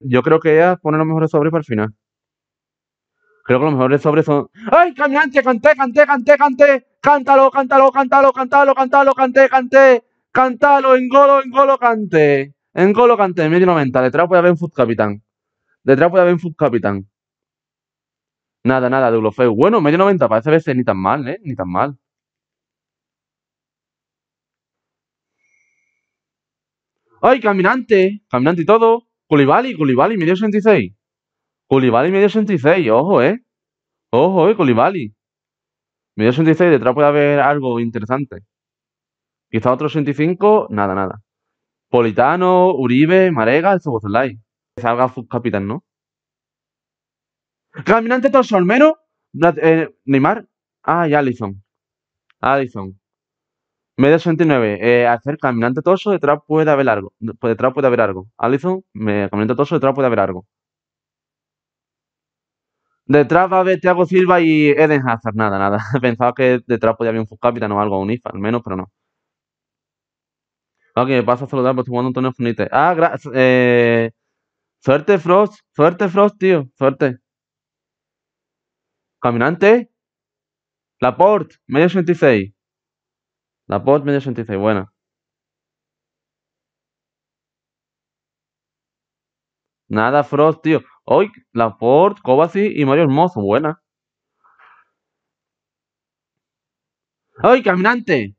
Yo creo que ella pone los mejores sobres para el final. Creo que los mejores sobres son. ¡Ay, caminante! ¡Canté, canté, canté, canté! ¡Cántalo, cántalo, cántalo, cántalo, cántalo, canté, canté! ¡Cántalo, engolo, engolo, canté! Engolo, canté, medio 90. Detrás puede haber un Food Capitán. Detrás puede haber un Food Capitán. Nada, nada, de feo. Bueno, medio 90 parece veces ni tan mal, ¿eh? Ni tan mal. ¡Ay, caminante! Caminante y todo. Colibali, Colibali, medio 66. Colibali, medio 66, ojo, eh. Ojo, eh, Colibali. Medio 66, detrás puede haber algo interesante. Quizá otro 65, nada, nada. Politano, Uribe, Marega, esto Que salga Capitán, ¿no? Caminante Torso, al menos. Eh, Neymar. Ah, y Allison. Allison. Medio 69. Eh, hacer caminante torso, detrás puede haber algo. Detrás puede haber algo. Alison, caminante torso, detrás puede haber algo. Detrás va a haber Thiago Silva y Eden Hazard. Nada, nada. Pensaba que detrás podía haber un Fuscapita o algo, un IFA, al menos, pero no. Ok, me paso a saludar porque estoy jugando un torneo Ah, gracias. Eh... Suerte, Frost. Suerte, Frost, tío. Suerte. Caminante. Laporte, medio 66. La medio medio 66, buena. Nada, Frost, tío. Hoy, Port, Cobasi y Mario Hermoso. Buena. Hoy caminante!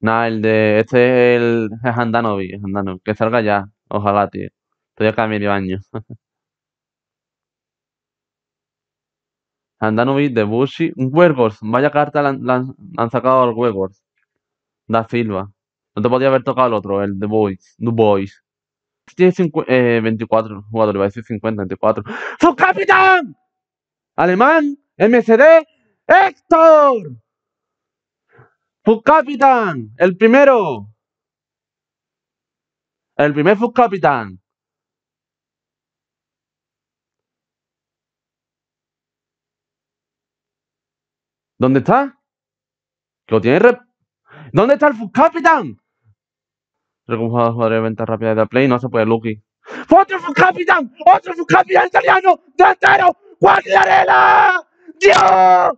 Nah, el de. Este es el. Es Andanovi, Que salga ya. Ojalá, tío. Estoy acá medio de baño. The Debussy, the vaya carta han sacado al Wergors. Da Silva. No te podía haber tocado el otro, el The Boys. The Boys. Este tiene 24 eh, jugadores, iba a decir 50, 24. capitán! Alemán, MCD, Héctor. capitán! el primero. El primer capitán. ¿Dónde está? ¿Lo tiene re... ¿Dónde está el Capitán? a jugadores de venta rápida de la Play, no se puede Lucky. ¡Otro Full Capitán! ¡Otro Full Capitán italiano! ¡Delantero! ¡Guardiarela! ¡Dios!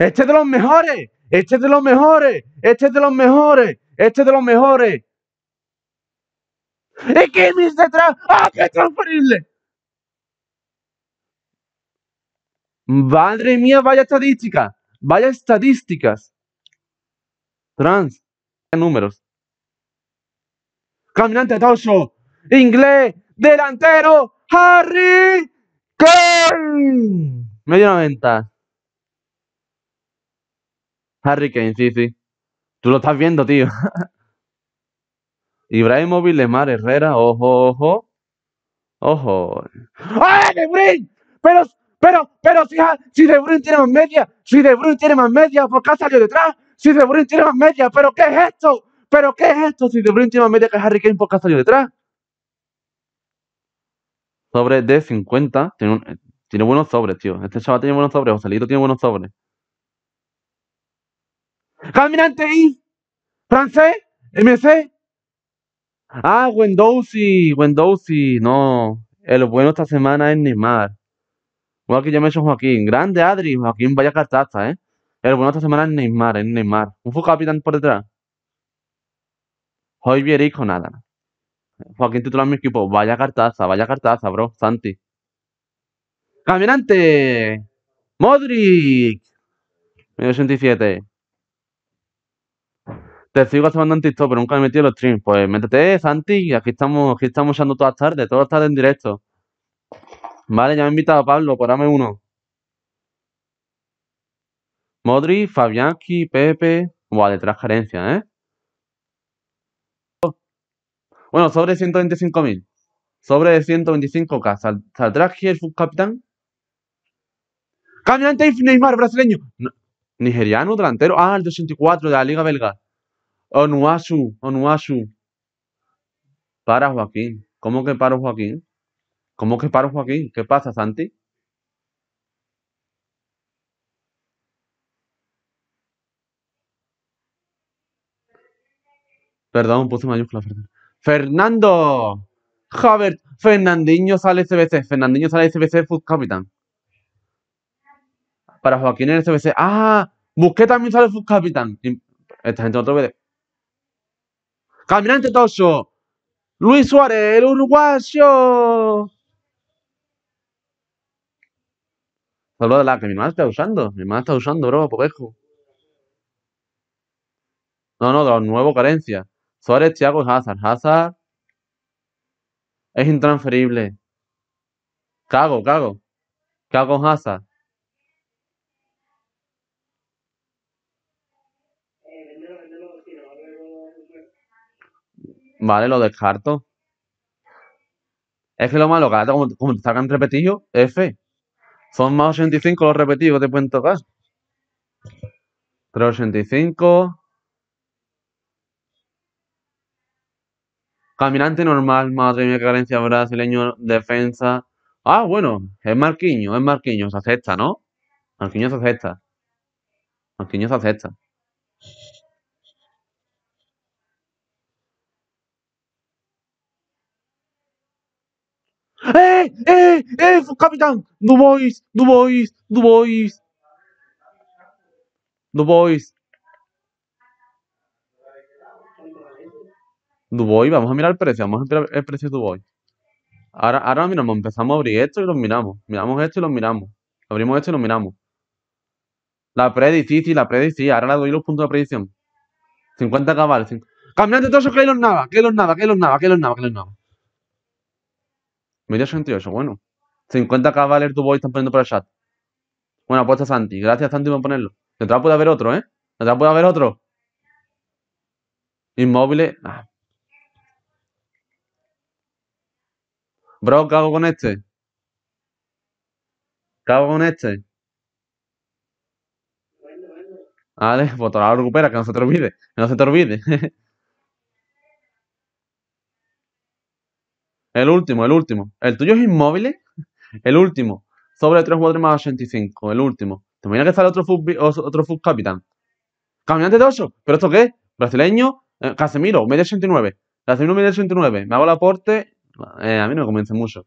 Este es de los mejores. Este es de los mejores. Este es de los mejores. Este es de los mejores. ¿Y Kimmich detrás? ¡Ah, qué transferible! Madre mía, vaya estadística, vaya estadísticas. Trans, números. Caminante tosso. inglés, delantero, Harry Kane. Medio 90. Harry Kane, sí, sí. Tú lo estás viendo, tío. Ibrahimovic, Lemar, Herrera, ojo, ojo. Ojo. ¡Ay, brin! Pero pero, pero ah, si, De Bruyne tiene más media, si De Bruyne tiene más media, ¿por qué salió detrás? Si De Bruyne tiene más media, ¿pero qué es esto? ¿Pero qué es esto? Si De Bruyne tiene más media que Harry Kane, ¿por qué salió detrás? Sobre d 50, eh, tiene, buenos sobres, tío. Este chaval tiene buenos sobres, Joselito tiene buenos sobres. Caminante I, francés, MC. Ah, windows y no. El bueno esta semana es Neymar. Igual que yo me Joaquín. Grande, Adri. Joaquín, vaya cartaza, ¿eh? El bueno esta semana es Neymar, es Neymar. Un full capitán por detrás. Hoy vierico, nada. Joaquín titular mi equipo. Vaya cartaza, vaya cartaza, bro. Santi. Caminante. Modric. 1987. Te sigo tomando en TikTok, pero nunca me he metido los streams. Pues métete, Santi. Aquí estamos, aquí estamos usando todas las tardes, todas las tardes en directo. Vale, ya me ha invitado Pablo, porame pues uno. Modri, Fabianchi, Pepe. Buah, detrás carencia, ¿eh? Bueno, sobre 125.000. Sobre 125k. Sal aquí el subcapitán. Caminante Neymar, brasileño. Nigeriano, delantero. Ah, el 84 de la Liga Belga. Onuasu, Onuasu. Para Joaquín. ¿Cómo que para Joaquín? ¿Cómo que paro, Joaquín? ¿Qué pasa, Santi? Perdón, puse mayúscula. ¡Fernando! ¡Javert! Fernandinho sale SBC. Fernandinho sale SBC, Food Capitan. Para Joaquín en el CBC. ¡Ah! Busqué también sale Food Capitan. Esta gente otro ve. ¡Caminante Tosho. ¡Luis Suárez, el uruguayo! Solo de la que mi madre está usando. Mi hermana está usando, bro, Pobrejo. No, no, de los nuevos carencias. Suárez, Thiago, Hazard. Hazard es intransferible. Cago, cago. Cago Hazard. Vale, lo descarto. Es que lo malo, que como, como te sacan repetido, F. Son más 85 los repetidos que te pueden tocar. 385. Caminante normal, madre mía, carencia brasileño, defensa. Ah, bueno, es marquiño, es se acepta, ¿no? Marquinhos acepta. Marquinhos acepta. ¡Eh! ¡Eh! ¡Eh! ¡Capitán! ¡Dubois! ¡Dubois! ¡Dubois! ¡Dubois! Dubois, vamos a mirar el precio, vamos a mirar el precio de Dubois. Ahora, ahora miramos, empezamos a abrir esto y los miramos. Miramos esto y los miramos. Abrimos esto y lo miramos. La predicí, sí, la sí, Ahora le doy los puntos de predicción. 50 cabal. Caminante todos que que los nada, que los nada, que los nada eso bueno. 50 valer tu voz están poniendo por el chat. Bueno, apuesta Santi. Gracias, Santi, por ponerlo. Detrás puede haber otro, ¿eh? Detrás puede haber otro. Inmóviles. Ah. Bro, ¿qué hago con este? ¿Qué hago con este? Vale, pues te lo recupera, que no se te olvide. Que no se te olvide. El último, el último. El tuyo es inmóvil. ¿eh? El último. Sobre 3 jugadores más 85. El último. Te imaginas que sale otro fut, otro capitán. Caminante toso, ¿Pero esto qué? Brasileño. Eh, Casemiro, media 89. Casemiro, media 89. Me hago el aporte. Eh, a mí no me convence mucho.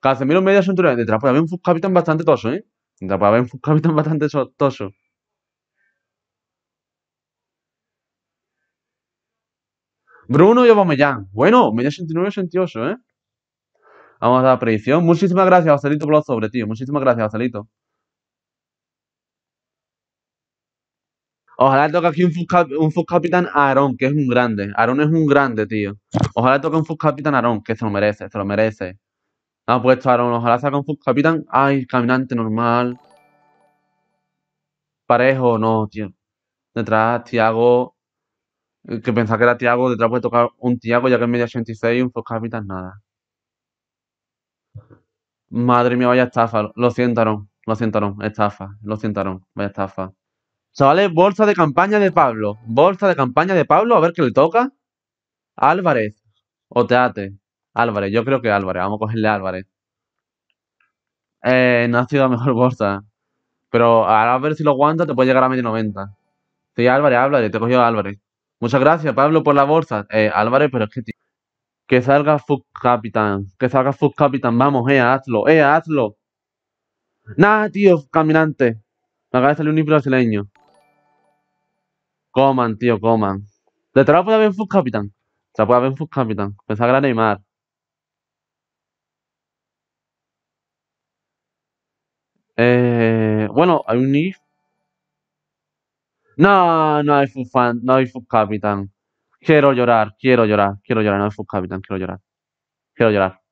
Casemiro, medio 89. Detrás puede haber un fut capitán bastante toso, ¿eh? Detrás puede haber un fut capitán bastante toso. Bruno y Aubameyang. Bueno, media 89 88, ¿eh? Vamos a dar predicción. Muchísimas gracias, Joselito, por los sobre, tío. Muchísimas gracias, Joselito. Ojalá toque aquí un Fuscapitán a Aarón, que es un grande. Aarón es un grande, tío. Ojalá toque un Fuscapitán Aarón, que se lo merece, se lo merece. Ha puesto Aarón, ojalá saca un Fuscapitán. Ay, caminante normal. Parejo, no, tío. Detrás, Tiago, que pensaba que era Tiago, detrás puede tocar un Tiago, ya que es media 86 un Fox nada. Madre mía, vaya estafa. Lo sientaron, lo sientaron, estafa, lo sientaron, vaya estafa. Chavales, bolsa de campaña de Pablo. Bolsa de campaña de Pablo, a ver qué le toca. Álvarez. O Teate. Álvarez, yo creo que Álvarez. Vamos a cogerle Álvarez. Eh, no ha sido la mejor bolsa. Pero a ver si lo aguanta, te puede llegar a medio 90. Sí, Álvarez, Álvarez, te cogido Álvarez. Muchas gracias, Pablo, por la bolsa. Eh, Álvarez, pero es que que salga Food Capitán, que salga Food Capitán, vamos, eh, hazlo, eh, hazlo. nada tío, caminante. Me acaba de salir un brasileño. Coman, tío, coman. Detrás puede haber un Food Capitán. Se puede haber un Food Capitán. Pensaba que era Neymar. Eh, bueno, hay un nif no, no hay full Fan, no hay Full Capitán. Quiero llorar, quiero llorar, quiero llorar, no hay full Capitán, quiero llorar. Quiero llorar.